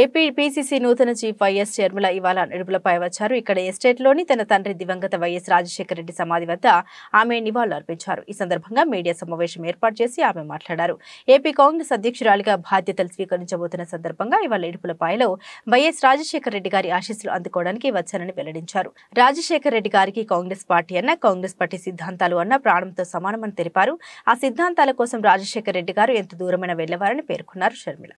AP PCC నూతన chief YS Sharmila ఇవాళ నిడుపులపై వచ్చారు ఇక్కడ ఎస్టేట్లోని తన తండ్రి దివంగత వైఎస్ రాజశేఖర రెడ్డి సమాధి వద్ద ఆమె అర్పించారు ఈ సందర్భంగా మీడియా సమావేశం ఏర్పాటు చేసి ఆమె మాట్లాడారు ఏపీ కాంగ్రెస్ అధ్యక్షురాలిగా బాధ్యతలు స్వీకరించబోతున్న సందర్భంగా ఇవాళ ఇడుపులపాయలో వైఎస్ రాజశేఖర రెడ్డి గారి ఆశీస్సులు అందుకోవడానికి వచ్చారని వెల్లడించారు రాజశేఖర రెడ్డి గారికి కాంగ్రెస్ పార్టీ అన్న కాంగ్రెస్ పార్టీ సిద్ధాంతాలు అన్న ప్రాణంతో సమానమని తెలిపారు ఆ సిద్ధాంతాల కోసం రాజశేఖర రెడ్డి గారు ఎంత దూరమైన వెళ్లేవారని పేర్కొన్నారు షర్మిల